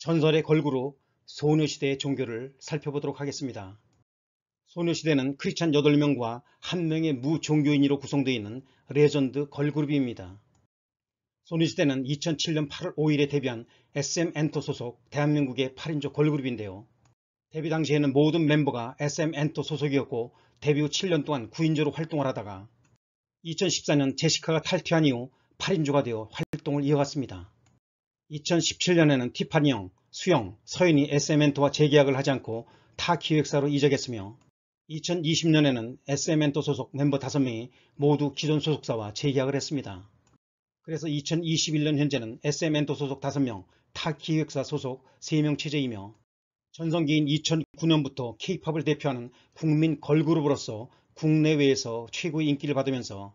전설의 걸그룹 소녀시대의 종교를 살펴보도록 하겠습니다. 소녀시대는 크리스찬 8명과 1명의 무종교인으로 구성되어 있는 레전드 걸그룹입니다. 소녀시대는 2007년 8월 5일에 데뷔한 SM 엔터 소속 대한민국의 8인조 걸그룹인데요. 데뷔 당시에는 모든 멤버가 SM 엔터 소속이었고 데뷔 후 7년 동안 9인조로 활동을 하다가 2014년 제시카가 탈퇴한 이후 8인조가 되어 활동을 이어갔습니다. 2017년에는 티파니형, 수영, 서인이 SM엔토와 재계약을 하지 않고 타 기획사로 이적했으며 2020년에는 SM엔토 소속 멤버 5명이 모두 기존 소속사와 재계약을 했습니다. 그래서 2021년 현재는 SM엔토 소속 5명, 타 기획사 소속 3명 체제이며 전성기인 2009년부터 K-팝을 대표하는 국민 걸그룹으로서 국내외에서 최고의 인기를 받으면서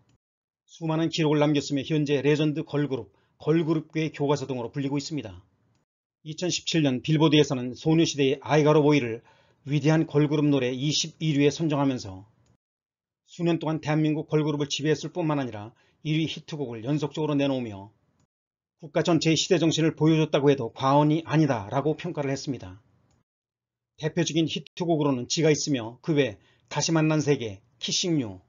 수많은 기록을 남겼으며 현재 레전드 걸그룹 걸그룹계의 교과서 등으로 불리고 있습니다. 2017년 빌보드에서는 소녀시대의 아이가로 보이를 위대한 걸그룹 노래 21위에 선정하면서 수년 동안 대한민국 걸그룹을 지배했을 뿐만 아니라 1위 히트곡을 연속적으로 내놓으며 국가 전체의 시대정신을 보여줬다고 해도 과언이 아니다 라고 평가를 했습니다. 대표적인 히트곡으로는 지가 있으며 그 외 다시 만난 세계, 키싱류,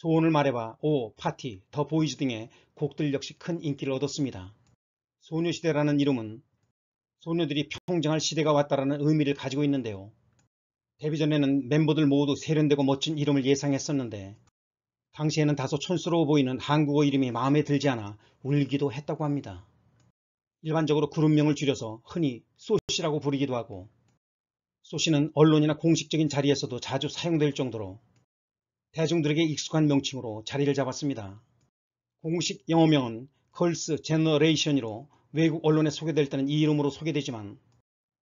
소원을 말해봐, 오, 파티, 더 보이즈 등의 곡들 역시 큰 인기를 얻었습니다. 소녀시대라는 이름은 소녀들이 평정할 시대가 왔다라는 의미를 가지고 있는데요. 데뷔 전에는 멤버들 모두 세련되고 멋진 이름을 예상했었는데 당시에는 다소 촌스러워 보이는 한국어 이름이 마음에 들지 않아 울기도 했다고 합니다. 일반적으로 그룹명을 줄여서 흔히 소시라고 부르기도 하고 소시는 언론이나 공식적인 자리에서도 자주 사용될 정도로 대중들에게 익숙한 명칭으로 자리를 잡았습니다. 공식 영어명은 걸스 제너레이션이로 외국 언론에 소개될 때는 이 이름으로 소개되지만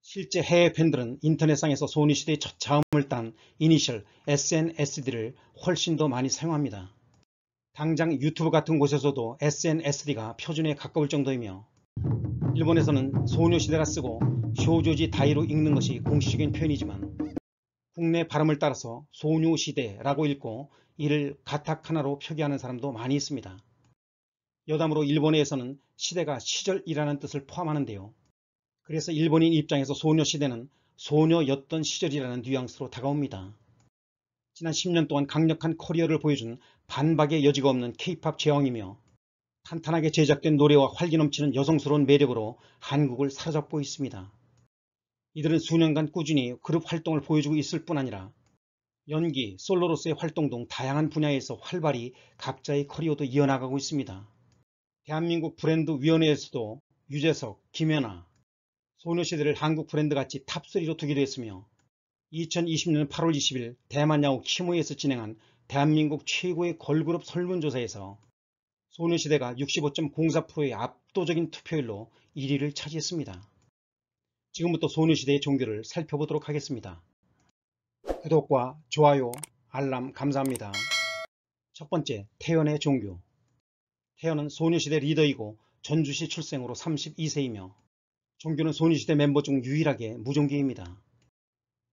실제 해외 팬들은 인터넷상에서 소니 시대의 첫 자음을 딴 이니셜 SNSD를 훨씬 더 많이 사용합니다. 당장 유튜브 같은 곳에서도 SNSD가 표준에 가까울 정도이며 일본에서는 소녀시대가 쓰고 쇼조지 다이로 읽는 것이 공식적인 표현이지만 국내 발음을 따라서 소녀시대라고 읽고 이를 가타카나로 표기하는 사람도 많이 있습니다. 여담으로 일본에서는 시대가 시절이라는 뜻을 포함하는데요. 그래서 일본인 입장에서 소녀시대는 소녀였던 시절이라는 뉘앙스로 다가옵니다. 지난 10년 동안 강력한 커리어를 보여준 반박의 여지가 없는 케이팝 제왕이며 탄탄하게 제작된 노래와 활기 넘치는 여성스러운 매력으로 한국을 사로잡고 있습니다. 이들은 수년간 꾸준히 그룹 활동을 보여주고 있을 뿐 아니라 연기, 솔로로서의 활동 등 다양한 분야에서 활발히 각자의 커리어도 이어나가고 있습니다. 대한민국 브랜드 위원회에서도 유재석, 김연아, 소녀시대를 한국 브랜드같이 탑3로 두기도 했으며 2020년 8월 20일 대만 야후 키모에서 진행한 대한민국 최고의 걸그룹 설문조사에서 소녀시대가 65.04%의 압도적인 투표율로 1위를 차지했습니다. 지금부터 소녀시대의 종교를 살펴보도록 하겠습니다. 구독과 좋아요, 알람 감사합니다. 첫 번째, 태연의 종교 태연은 소녀시대 리더이고 전주시 출생으로 32세이며 종교는 소녀시대 멤버 중 유일하게 무종교입니다.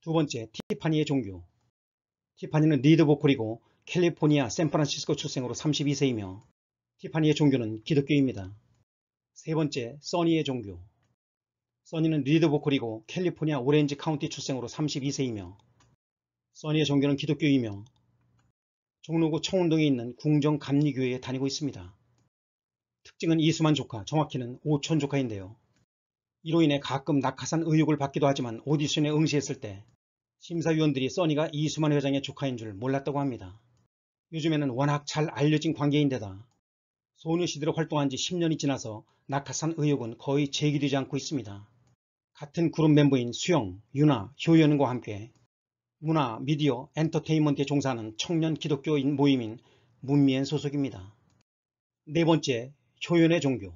두 번째, 티파니의 종교 티파니는 리드 보컬이고 캘리포니아 샌프란시스코 출생으로 32세이며 티파니의 종교는 기독교입니다. 세 번째, 써니의 종교 써니는 리드 보컬이고 캘리포니아 오렌지 카운티 출생으로 32세이며 써니의 종교는 기독교이며 종로구 청운동에 있는 궁정감리교회에 다니고 있습니다. 특징은 이수만 조카, 정확히는 오촌 조카인데요. 이로 인해 가끔 낙하산 의혹을 받기도 하지만 오디션에 응시했을 때 심사위원들이 써니가 이수만 회장의 조카인 줄 몰랐다고 합니다. 요즘에는 워낙 잘 알려진 관계인데다 소녀시대로 활동한 지 10년이 지나서 낙하산 의혹은 거의 제기되지 않고 있습니다. 같은 그룹 멤버인 수영, 윤아, 효연과 함께 문화, 미디어, 엔터테인먼트에 종사하는 청년 기독교인 모임인 문미엔 소속입니다. 네 번째, 효연의 종교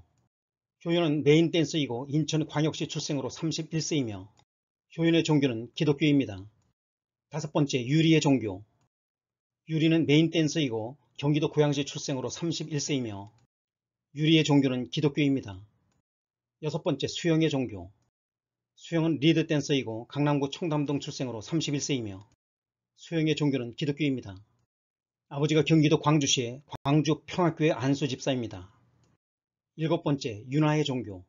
효연은 메인 댄서이고 인천광역시 출생으로 31세이며 효연의 종교는 기독교입니다. 다섯 번째, 유리의 종교 유리는 메인 댄서이고 경기도 고양시 출생으로 31세이며 유리의 종교는 기독교입니다. 여섯 번째, 수영의 종교 수영은 리드 댄서이고 강남구 청담동 출생으로 31세이며 수영의 종교는 기독교입니다. 아버지가 경기도 광주시의 광주 평학교의 안수 집사입니다. 일곱 번째, 윤하의 종교.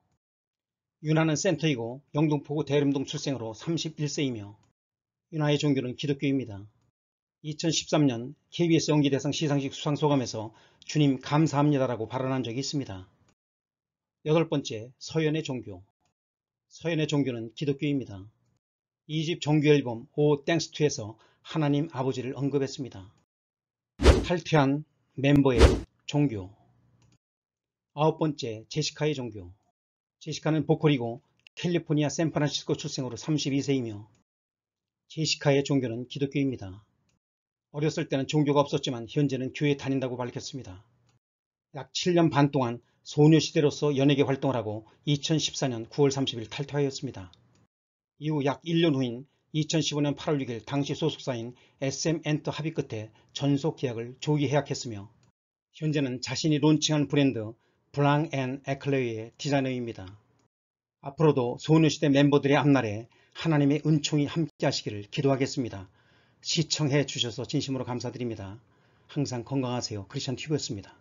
윤하는 센터이고 영등포구 대림동 출생으로 31세이며 윤하의 종교는 기독교입니다. 2013년 KBS 연기대상 시상식 수상소감에서 주님 감사합니다라고 발언한 적이 있습니다. 여덟 번째, 서연의 종교. 서연의 종교는 기독교입니다. 2집 정규앨범 오 땡스 투에서 하나님 아버지를 언급했습니다. 탈퇴한 멤버의 종교 아홉 번째 제시카의 종교 제시카는 보컬이고 캘리포니아 샌프란시스코 출생으로 32세이며 제시카의 종교는 기독교입니다. 어렸을 때는 종교가 없었지만 현재는 교회에 다닌다고 밝혔습니다. 약 7년 반 동안 소녀시대로서 연예계 활동을 하고 2014년 9월 30일 탈퇴하였습니다. 이후 약 1년 후인 2015년 8월 6일 당시 소속사인 SM엔터 합의 끝에 전속 계약을 조기 해약했으며 현재는 자신이 론칭한 브랜드 블랑 앤 에클레이의 디자이너입니다. 앞으로도 소녀시대 멤버들의 앞날에 하나님의 은총이 함께 하시기를 기도하겠습니다. 시청해 주셔서 진심으로 감사드립니다. 항상 건강하세요. 크리스천 튜브였습니다.